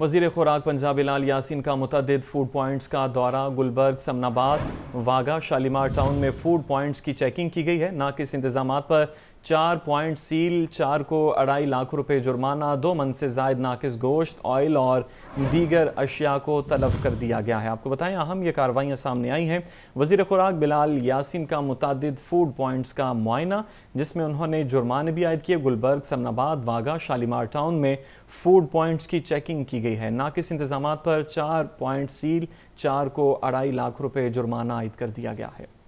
वजीर खुराक पंजाब लाल यासिन का मुतद फूड पॉइंट्स का दौरा गुलबर्ग समनाबाद वाघा शालीमार टाउन में फूड पॉइंट्स की चेकिंग की गई है ना किस इंतजाम पर चार पॉइंट सील चार को अढ़ाई लाख रुपए जुर्माना दो मन से जायद नाकिस गोश्त ऑयल और दीगर अशिया को तलब कर दिया गया है आपको बताएं अहम ये कार्रवाइयाँ सामने आई हैं वजीर खुराक बिलाल यासिन का मुतद फूड पॉइंट्स का मुआयना जिसमें उन्होंने जुर्माने भी आयद किए गुलबर्ग समनाबाद वाघा शालीमार टाउन में फूड पॉइंट्स की चेकिंग की गई है नाकिस इंतजाम पर चार पॉइंट सील चार को अढ़ाई लाख रुपये जुर्माना आयद कर दिया गया है